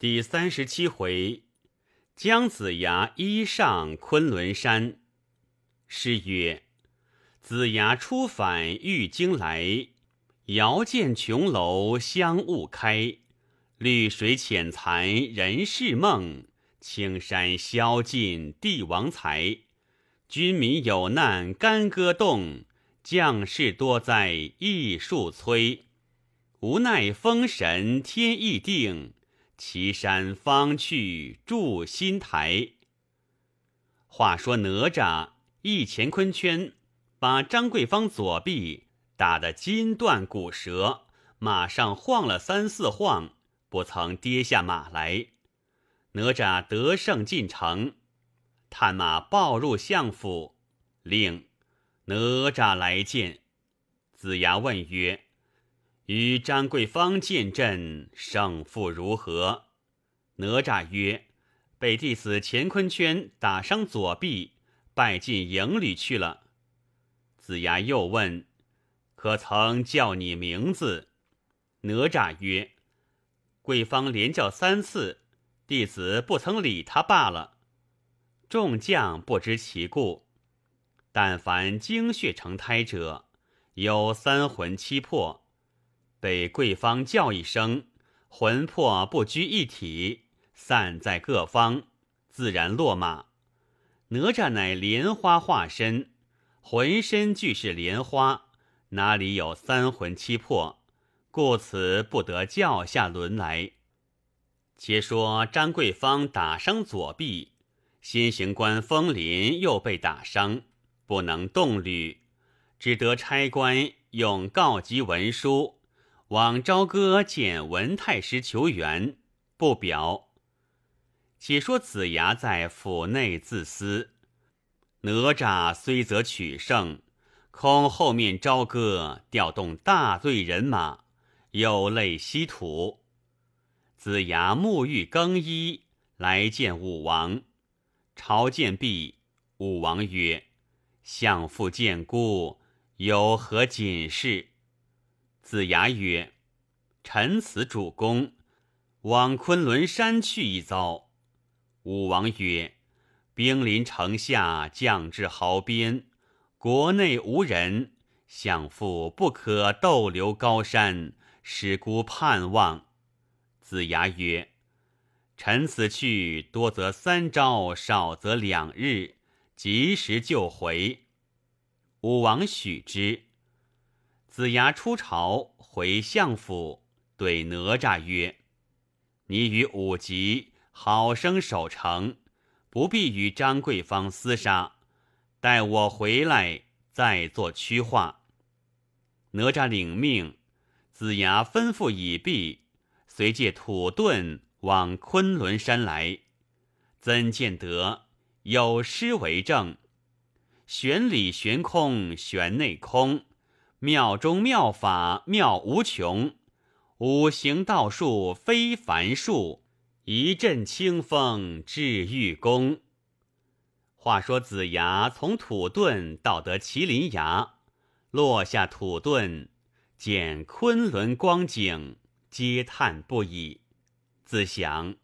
第三十七回，姜子牙一上昆仑山。诗曰：“子牙出返欲经来，遥见琼楼香雾开。绿水浅残人世梦，青山消尽帝王才。军民有难干戈动，将士多灾艺术催。无奈风神天意定。”岐山方去筑新台。话说哪吒一乾坤圈，把张桂芳左臂打得筋断骨折，马上晃了三四晃，不曾跌下马来。哪吒得胜进城，探马报入相府，令哪吒来见。子牙问曰。与张桂芳见阵，胜负如何？哪吒曰：“被弟子乾坤圈打伤左臂，败进营里去了。”子牙又问：“可曾叫你名字？”哪吒曰：“桂芳连叫三次，弟子不曾理他罢了。”众将不知其故。但凡精血成胎者，有三魂七魄。被桂芳叫一声，魂魄不拘一体，散在各方，自然落马。哪吒乃莲花化身，浑身俱是莲花，哪里有三魂七魄？故此不得叫下轮来。且说张桂芳打伤左臂，新刑官风林又被打伤，不能动履，只得差官用告急文书。往朝歌见文太师求援，不表。且说子牙在府内自私，哪吒虽则取胜，恐后面朝歌调动大队人马，有累西土。子牙沐浴更衣，来见武王。朝见毕，武王曰：“相父见孤，有何紧事？”子牙曰：“臣此主公往昆仑山去一遭。”武王曰：“兵临城下，将至壕边，国内无人，相父不可逗留高山，使孤盼望。”子牙曰：“臣此去多则三朝，少则两日，及时就回。”武王许之。子牙出朝，回相府，对哪吒曰：“你与武吉好生守城，不必与张桂芳厮杀。待我回来再做区划。”哪吒领命，子牙吩咐已毕，随借土遁往昆仑山来。怎见得有诗为证？玄里玄空，玄内空。妙中妙法妙无穷，五行道术非凡术。一阵清风治玉宫。话说子牙从土遁到得麒麟牙，落下土遁，见昆仑光景，嗟叹不已。自想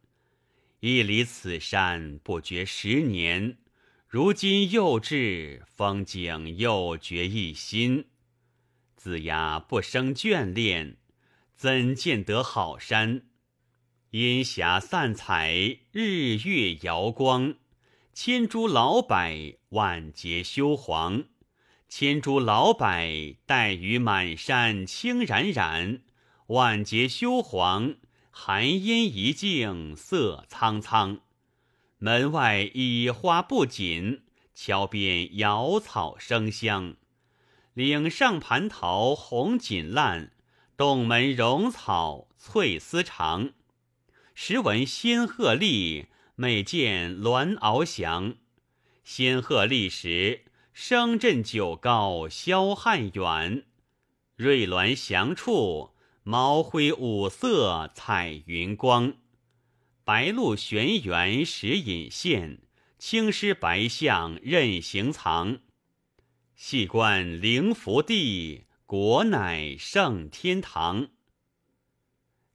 一离此山不觉十年，如今又至，风景又觉一新。子牙不生眷恋，怎见得好山？烟霞散彩，日月摇光。千株老柏，万节修黄。千株老柏，带雨满山青冉冉；万节修黄，寒烟一径色苍苍。门外已花不紧，桥边瑶草生香。岭上蟠桃红锦烂，洞门荣草翠丝长。时闻仙鹤唳，每见鸾翱翔。仙鹤唳时，声震九皋，霄汉远；瑞鸾翔处，毛辉五色，彩云光。白鹭悬猿石隐现，青狮白象任行藏。细观灵福地，国乃圣天堂。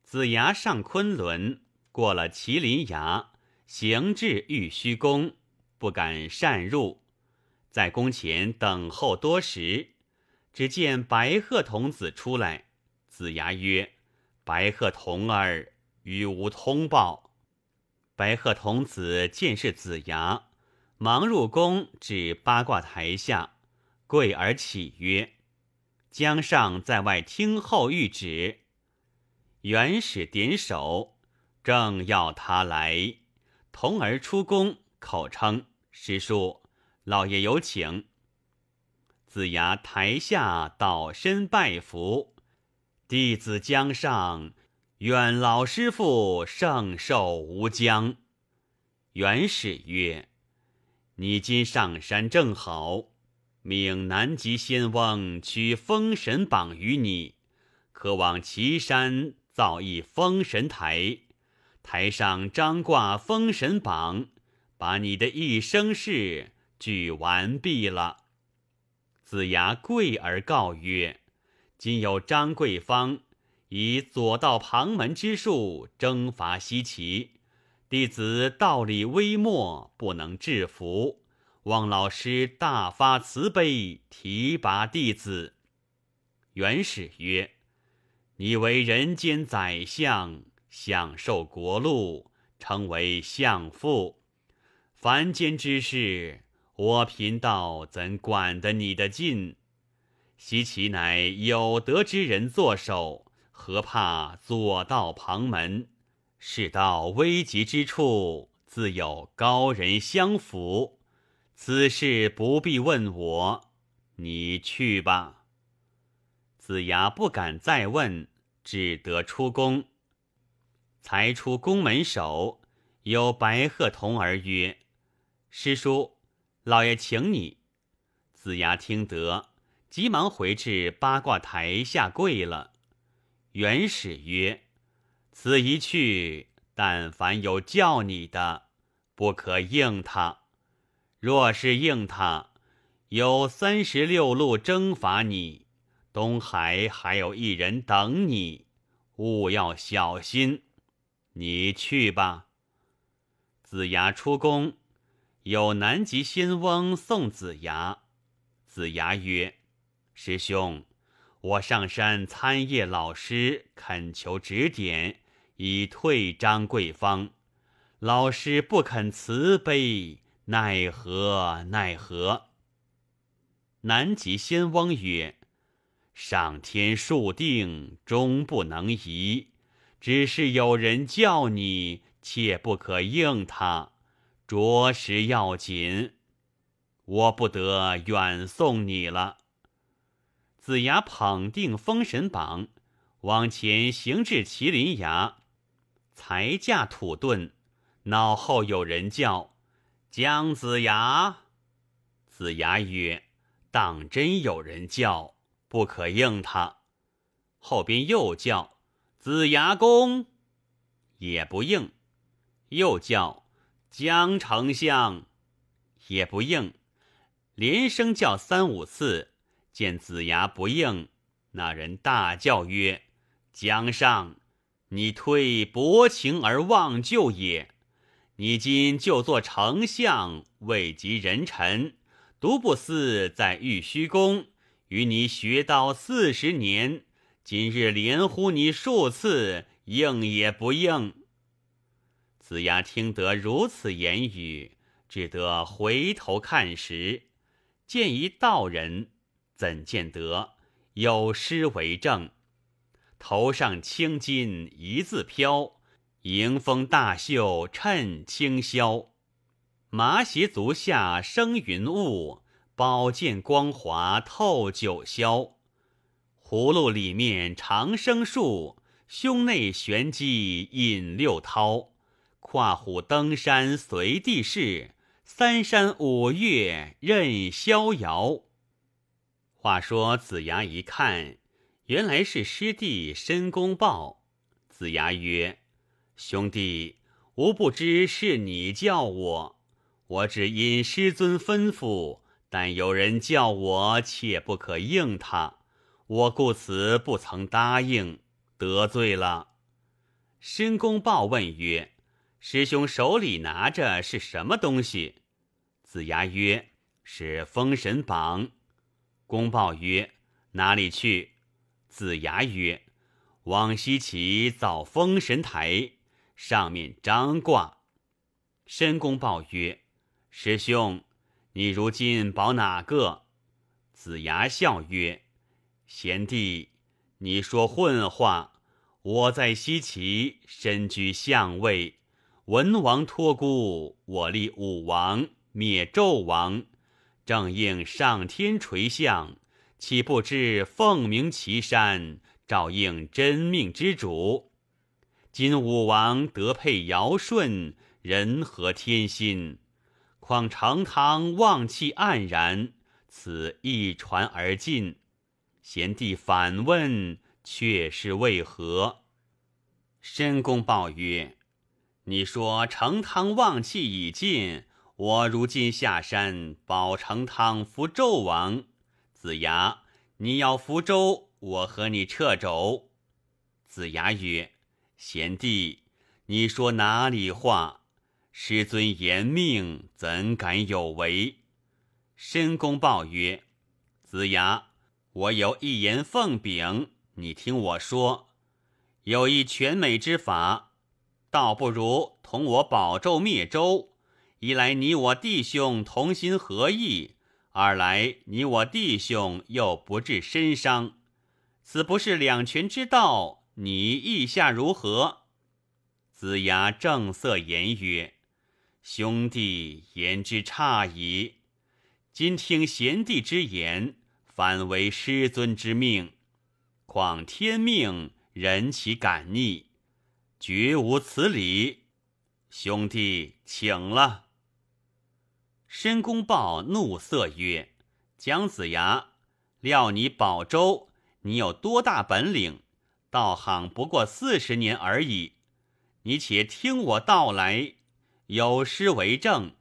子牙上昆仑，过了麒麟崖，行至玉虚宫，不敢擅入，在宫前等候多时。只见白鹤童子出来，子牙曰：“白鹤童儿，与吾通报。”白鹤童子见是子牙，忙入宫，至八卦台下。跪而起曰：“江上在外听候谕旨。元始点首，正要他来。童儿出宫，口称师叔老爷有请。子牙台下倒身拜伏，弟子江上，愿老师父圣寿无疆。”元始曰：“你今上山正好。”命南极仙翁取封神榜于你，可往岐山造一封神台，台上张挂封神榜，把你的一生事举完毕了。子牙跪而告曰：“今有张桂芳以左道旁门之术征伐西岐，弟子道理微末，不能制服。”望老师大发慈悲，提拔弟子。元始曰：“你为人间宰相，享受国禄，成为相父。凡间之事，我贫道怎管得你的尽？习其乃有德之人作首，何怕左道旁门？世道危急之处，自有高人相扶。”此事不必问我，你去吧。子牙不敢再问，只得出宫。才出宫门，首有白鹤童儿曰：“师叔，老爷请你。”子牙听得，急忙回至八卦台下跪了。元始曰：“此一去，但凡有叫你的，不可应他。”若是应他，有三十六路征伐你；东海还有一人等你，务要小心。你去吧。子牙出宫，有南极仙翁送子牙。子牙曰：“师兄，我上山参谒老师，恳求指点，以退张桂芳。老师不肯慈悲。”奈何奈何！南极仙翁曰：“上天数定，终不能移。只是有人叫你，切不可应他，着实要紧。我不得远送你了。”子牙捧定封神榜，往前行至麒麟崖，才架土遁，脑后有人叫。姜子牙，子牙曰：“当真有人叫，不可应他。后边又叫子牙公，也不应；又叫姜丞相，也不应。连声叫三五次，见子牙不应，那人大叫曰：‘姜尚，你退薄情而忘旧也。’”你今就做丞相，位极人臣，独不思在玉虚宫与你学道四十年？今日连呼你数次，应也不应？子牙听得如此言语，只得回头看时，见一道人，怎见得有诗为证？头上青筋一字飘。迎风大袖衬清宵。麻鞋足下生云雾。宝剑光华透九霄，葫芦里面长生术，胸内玄机引六韬。跨虎登山随地势，三山五岳任逍遥。话说子牙一看，原来是师弟申公豹。子牙曰。兄弟，吾不知是你叫我，我只因师尊吩咐。但有人叫我，切不可应他，我故此不曾答应，得罪了。申公豹问曰：“师兄手里拿着是什么东西？”子牙曰：“是封神榜。”公豹曰：“哪里去？”子牙曰：“往西岐造封神台。”上面张挂。申公豹曰：“师兄，你如今保哪个？”子牙笑曰：“贤弟，你说混话。我在西岐身居相位，文王托孤，我立武王灭纣王，正应上天垂象，岂不知凤鸣岐山，照应真命之主？”今武王德配尧舜，人和天心，况成汤旺气黯然，此一传而尽。贤弟反问，却是为何？申公豹曰：“你说成汤旺气已尽，我如今下山保成汤，扶纣王。子牙，你要扶周，我和你掣肘。”子牙曰。贤弟，你说哪里话？师尊言命，怎敢有违？申公豹曰：“子牙，我有一言奉禀，你听我说。有一全美之法，倒不如同我保纣灭周。一来你我弟兄同心合意，二来你我弟兄又不治身伤，此不是两全之道。”你意下如何？子牙正色言曰：“兄弟言之差矣。今听贤弟之言，反为师尊之命。况天命，人岂敢逆？绝无此理。兄弟，请了。”申公豹怒色曰：“姜子牙，料你保周，你有多大本领？”道行不过四十年而已，你且听我道来，有诗为证：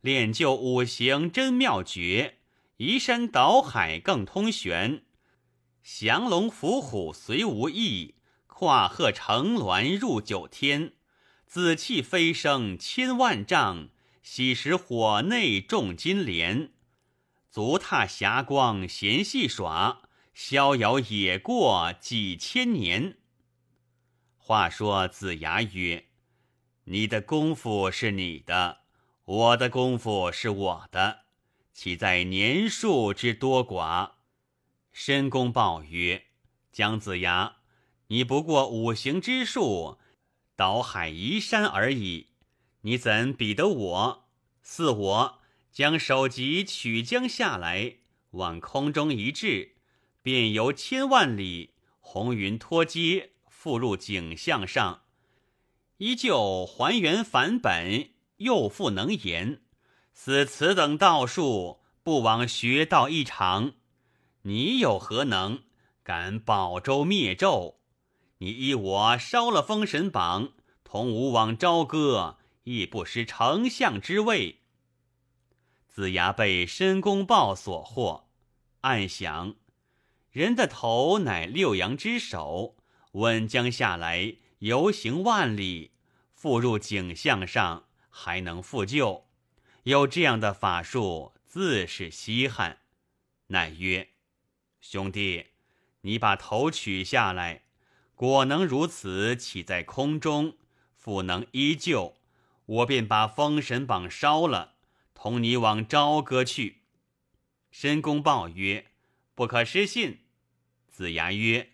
练就五行真妙诀，移山倒海更通玄。降龙伏虎虽无意，跨鹤乘鸾入九天。紫气飞升千万丈，喜食火内重金莲。足踏霞光闲戏耍。逍遥也过几千年。话说子牙曰：“你的功夫是你的，我的功夫是我的，岂在年数之多寡？”申公豹曰：“姜子牙，你不过五行之术，倒海移山而已，你怎比得我？似我将首级取将下来，往空中一掷。”便由千万里红云托接复入景象上，依旧还原凡本，又复能言。此此等道术，不枉学道一场。你有何能，敢保周灭纣？你依我烧了封神榜，同吴王朝歌，亦不失丞相之位。子牙被申公豹所惑，暗想。人的头乃六阳之首，稳将下来，游行万里，复入景象上，还能复旧。有这样的法术，自是稀罕。乃曰：“兄弟，你把头取下来，果能如此，起在空中，复能依旧，我便把封神榜烧了，同你往朝歌去。”申公豹曰：“不可失信。”子牙曰：“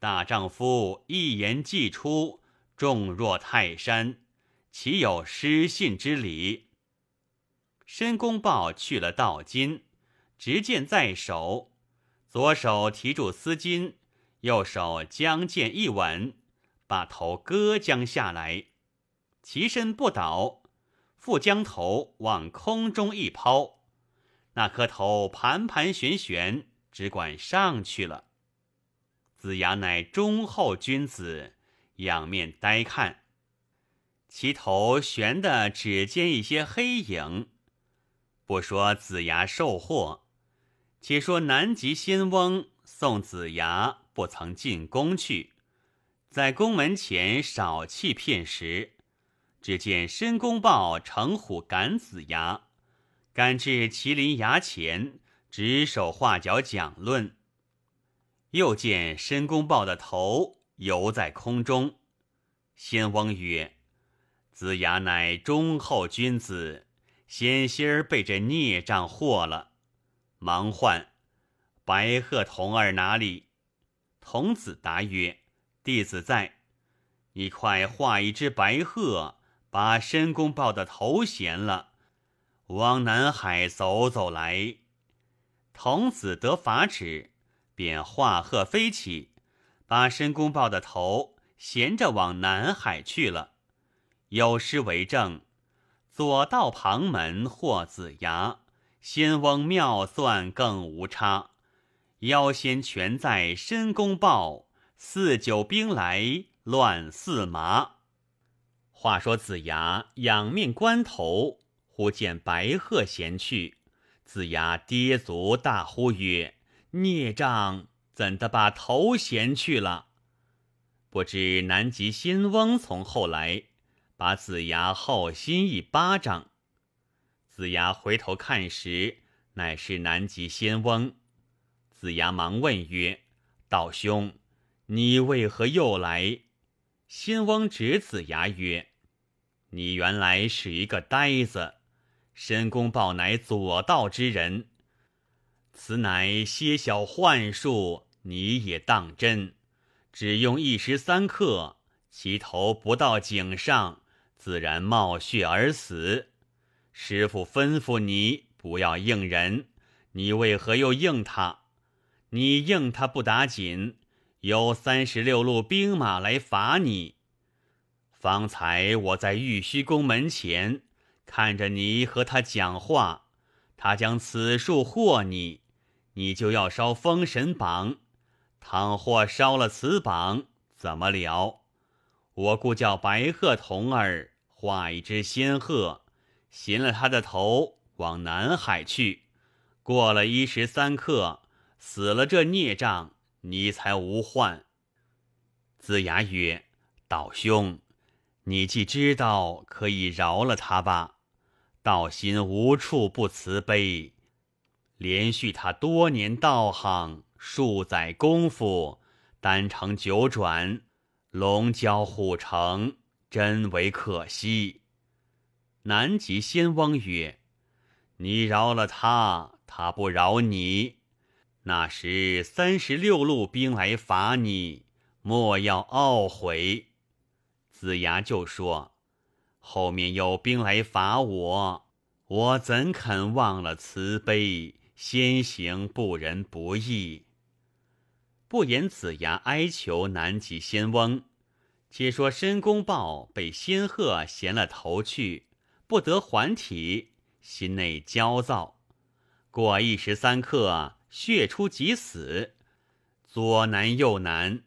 大丈夫一言既出，重若泰山，岂有失信之理？”申公豹去了道金，执剑在手，左手提住丝巾，右手将剑一挽，把头割将下来，其身不倒，复将头往空中一抛，那颗头盘盘旋旋，只管上去了。子牙乃忠厚君子，仰面呆看，其头悬的只见一些黑影。不说子牙受祸，且说南极仙翁送子牙不曾进宫去，在宫门前少憩片时，只见申公豹乘虎赶子牙，赶至麒麟崖前，指手画脚讲论。又见申公豹的头游在空中，仙翁曰：“子牙乃忠厚君子，险些儿被这孽障惑了。”忙唤：“白鹤童儿哪里？”童子答曰：“弟子在。”你快画一只白鹤，把申公豹的头衔了，往南海走走来。童子得法旨。便化鹤飞起，把申公豹的头衔着往南海去了。有诗为证：“左道旁门惑子牙，仙翁妙算更无差。妖仙全在申公豹，四九兵来乱似麻。”话说子牙仰面观头，忽见白鹤衔去，子牙跌足大呼曰。孽障，怎的把头衔去了？不知南极仙翁从后来，把子牙好心一巴掌。子牙回头看时，乃是南极仙翁。子牙忙问曰：“道兄，你为何又来？”仙翁指子牙曰：“你原来是一个呆子。申公豹乃左道之人。”此乃些小幻术，你也当真？只用一时三刻，其头不到井上，自然冒血而死。师傅吩咐你不要应人，你为何又应他？你应他不打紧，有三十六路兵马来罚你。方才我在玉虚宫门前看着你和他讲话，他将此术惑你。你就要烧封神榜，倘或烧了此榜，怎么了？我故叫白鹤童儿画一只仙鹤，衔了他的头往南海去。过了一时三刻，死了这孽障，你才无患。子牙曰：“道兄，你既知道，可以饶了他吧。道心无处不慈悲。”连续他多年道行数载功夫，丹成九转，龙交虎成，真为可惜。南极仙翁曰：“你饶了他，他不饶你。那时三十六路兵来伐你，莫要懊悔。”子牙就说：“后面有兵来伐我，我怎肯忘了慈悲？”先行不仁不义，不言子牙哀求南极仙翁。且说申公豹被仙鹤衔了头去，不得还体，心内焦躁。过一时三刻，血出即死，左难右难。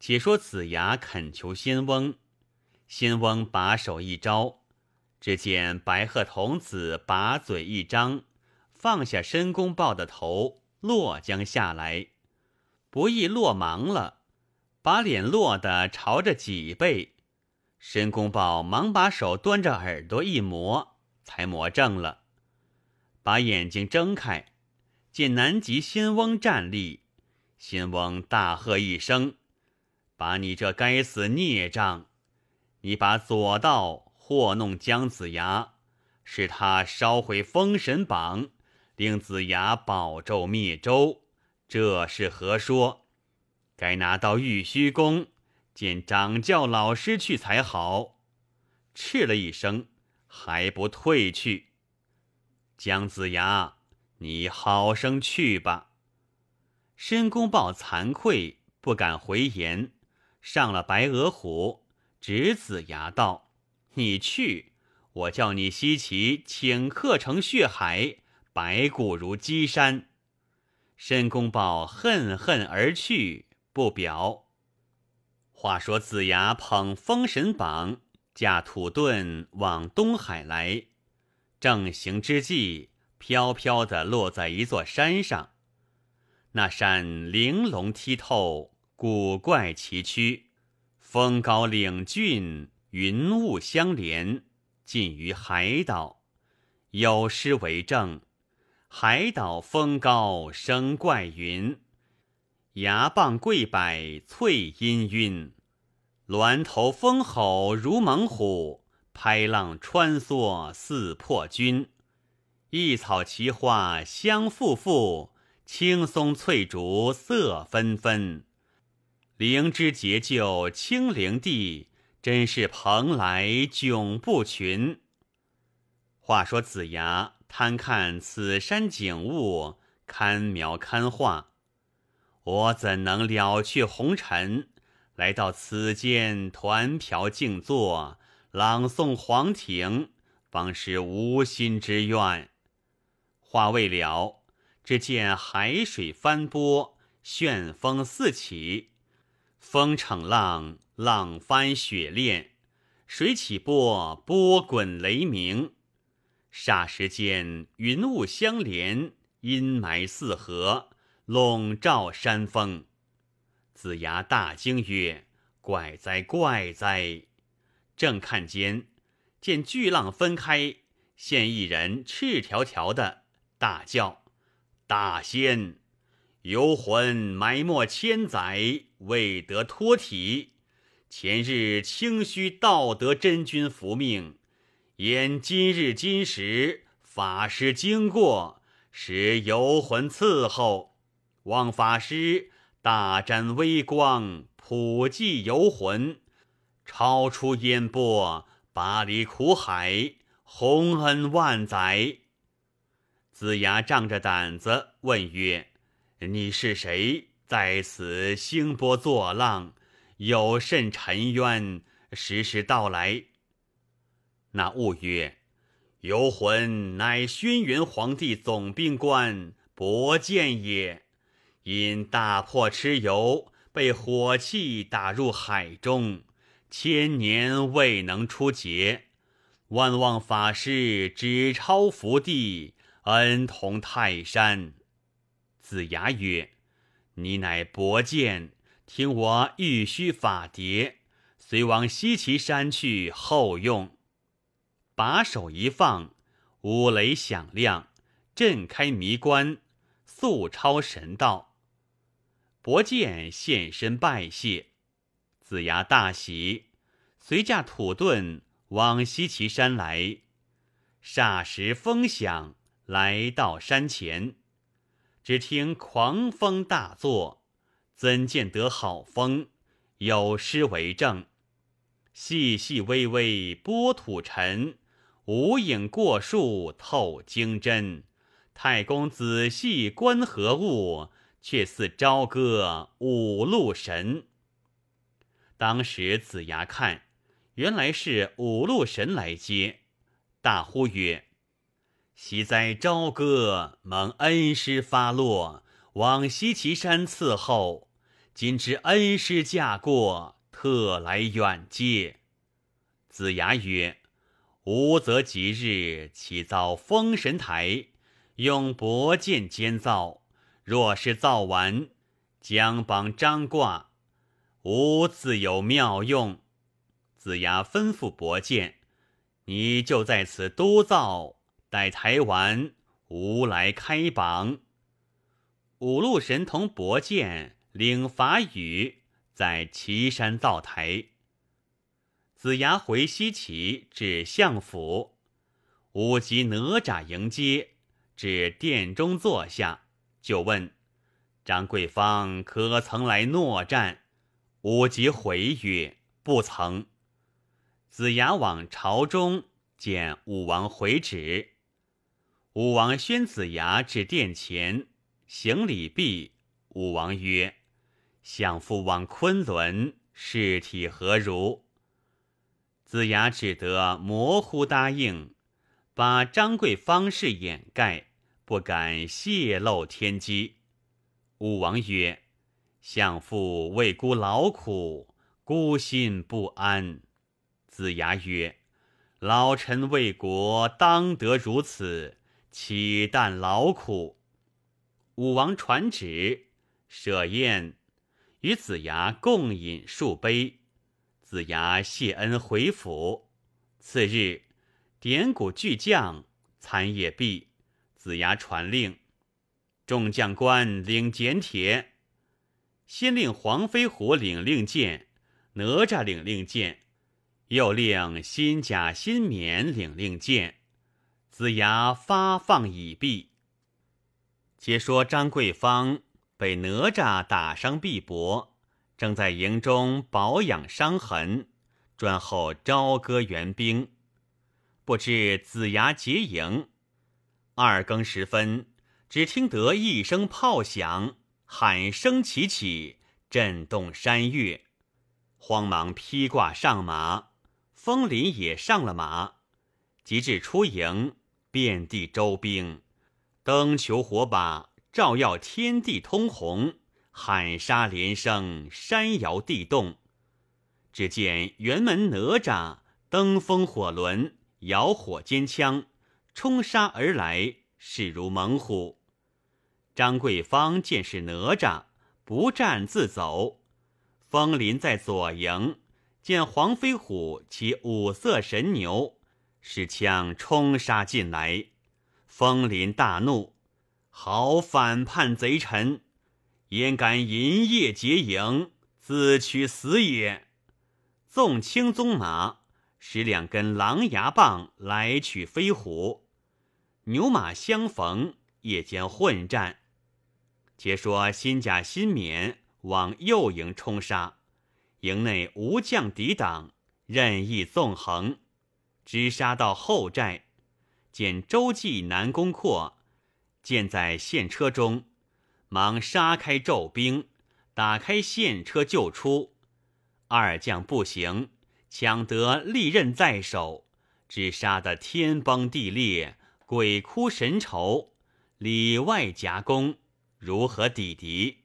且说子牙恳求仙翁，仙翁把手一招，只见白鹤童子把嘴一张。放下申公豹的头落将下来，不易落盲了，把脸落的朝着脊背。申公豹忙把手端着耳朵一磨，才磨正了，把眼睛睁开，见南极仙翁站立。仙翁大喝一声：“把你这该死孽障！你把左道惑弄姜子牙，使他烧毁封神榜。”令子牙保咒灭周，这是何说？该拿到玉虚宫见掌教老师去才好。斥了一声，还不退去？姜子牙，你好生去吧。申公豹惭愧，不敢回言，上了白额虎，指子牙道：“你去，我叫你西岐，请客成血海。”白骨如积山，申公豹恨恨而去，不表。话说子牙捧封神榜，驾土遁往东海来，正行之际，飘飘的落在一座山上。那山玲珑剔透，古怪崎岖，峰高岭峻，云雾相连，近于海岛。有诗为证。海岛风高生怪云，崖傍桂柏翠氤氲。峦头风吼如猛虎，拍浪穿梭似破军。一草奇花香馥馥，青松翠竹色纷纷。灵芝结就青灵地，真是蓬莱迥不群。话说子牙。贪看此山景物，堪描堪画，我怎能了却红尘？来到此间团瓢静坐，朗诵黄庭，方是无心之愿。话未了，只见海水翻波，旋风四起，风逞浪，浪翻雪练，水起波，波滚雷鸣。霎时间，云雾相连，阴霾四合，笼罩山峰。子牙大惊曰：“怪哉，怪哉！”正看间，见巨浪分开，现一人赤条条的，大叫：“大仙，游魂埋没千载，未得脱体。前日清虚道德真君伏命。”言今日今时，法师经过，使游魂伺候，望法师大沾微光，普济游魂，超出烟波，拔离苦海，洪恩万载。子牙仗着胆子问曰：“你是谁在此兴波作浪？有甚沉冤？时时到来？”那物曰：“游魂乃轩辕皇帝总兵官伯剑也，因大破蚩尤，被火气打入海中，千年未能出劫。万望法师只超福地，恩同泰山。”子牙曰：“你乃伯剑，听我玉虚法蝶，随往西岐山去，后用。”把手一放，五雷响亮，震开迷关，速超神道。伯健现身拜谢，子牙大喜，随驾土遁往西岐山来。霎时风响，来到山前，只听狂风大作，怎见得好风？有诗为证：细细微微波土尘。无影过树透金针，太公仔细观何物，却似朝歌五路神。当时子牙看，原来是五路神来接，大呼曰：“喜哉朝歌，蒙恩师发落，往西岐山伺候。今知恩师驾过，特来远接。”子牙曰。吾则吉日，起造封神台，用薄剑监造。若是造完，将榜张挂，吾自有妙用。子牙吩咐薄剑，你就在此督造，待台完，吾来开榜。五路神童伯剑领法雨，在岐山造台。子牙回西岐至相府，武吉哪吒迎接至殿中坐下，就问张桂芳可曾来诺战。武吉回曰：“不曾。”子牙往朝中见武王回旨，武王宣子牙至殿前行礼毕，武王曰：“相父往昆仑，事体何如？”子牙只得模糊答应，把张桂芳事掩盖，不敢泄露天机。武王曰：“相父为孤劳苦，孤心不安。”子牙曰：“老臣为国，当得如此，岂但劳苦？”武王传旨，设宴与子牙共饮数杯。子牙谢恩回府，次日典鼓巨将，参谒毕，子牙传令，众将官领简帖，先令黄飞虎领令箭，哪吒领令箭，又令新甲新冕领令箭。子牙发放已毕。且说张桂芳被哪吒打伤臂膊。正在营中保养伤痕，专候朝歌援兵。不知子牙结营。二更时分，只听得一声炮响，喊声起起，震动山岳。慌忙披挂上马，风林也上了马。及至出营，遍地周兵，灯球火把，照耀天地通红。喊杀连声，山摇地动。只见辕门哪吒登风火轮，摇火尖枪，冲杀而来，势如猛虎。张桂芳见是哪吒，不战自走。风林在左营见黄飞虎骑五色神牛，使枪冲杀进来。风林大怒：“好反叛贼臣！”焉敢银夜劫营，自取死也！纵青鬃马，使两根狼牙棒来取飞虎。牛马相逢，夜间混战。且说新甲新勉往右营冲杀，营内无将抵挡，任意纵横，直杀到后寨。见周济南攻阔，箭在现车中。忙杀开骤兵，打开陷车救出二将，不行，抢得利刃在手，只杀得天崩地裂，鬼哭神愁，里外夹攻，如何抵敌？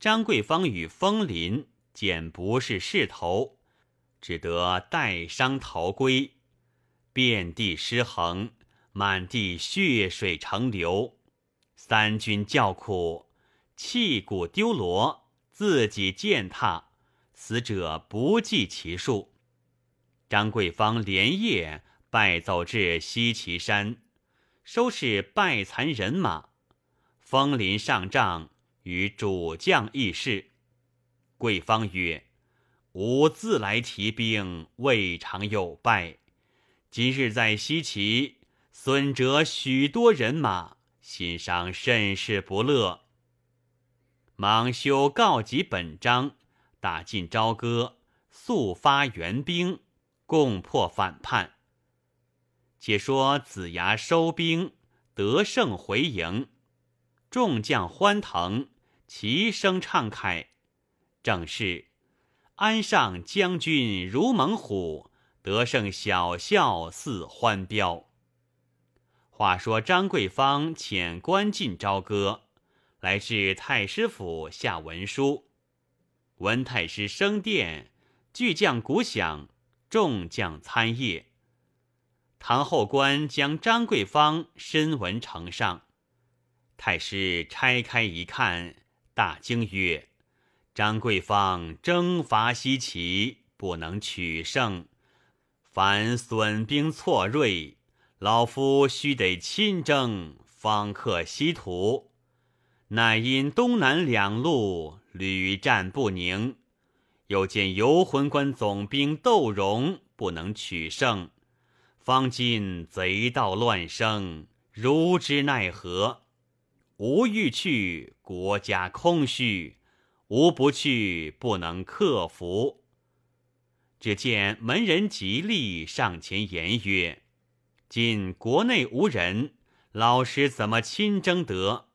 张桂芳与风林，见不是势头，只得带伤逃归，遍地尸横，满地血水成流。三军叫苦，弃鼓丢锣，自己践踏，死者不计其数。张桂芳连夜败走至西岐山，收拾败残人马，风林上帐，与主将议事。桂芳曰：“吾自来提兵，未尝有败。今日在西岐，损折许多人马。”心上甚是不乐，忙修告急本章，打进朝歌，速发援兵，共破反叛。且说子牙收兵得胜回营，众将欢腾，齐声唱开。正是：安上将军如猛虎，得胜小校似欢彪。话说张桂芳遣官进朝歌，来至太师府下文书。闻太师升殿，巨将鼓响，众将参谒。唐后官将张桂芳身文呈上，太师拆开一看，大惊曰：“张桂芳征伐西岐，不能取胜，凡损兵挫锐。”老夫须得亲征，方克西土。乃因东南两路屡战不宁，又见游魂关总兵窦荣不能取胜，方今贼盗乱生，如之奈何？吾欲去，国家空虚；吾不去，不能克服。只见门人吉利上前言曰。今国内无人，老师怎么亲征得？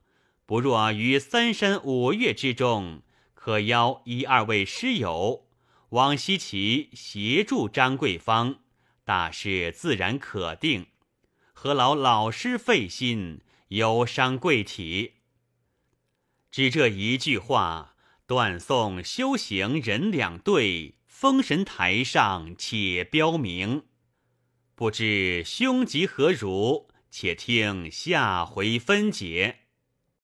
不若于三山五岳之中，可邀一二位师友往西岐协助张桂芳，大事自然可定。何劳老师费心，有伤贵体。只这一句话，断送修行人两对。封神台上，且标明。不知凶吉何如？且听下回分解。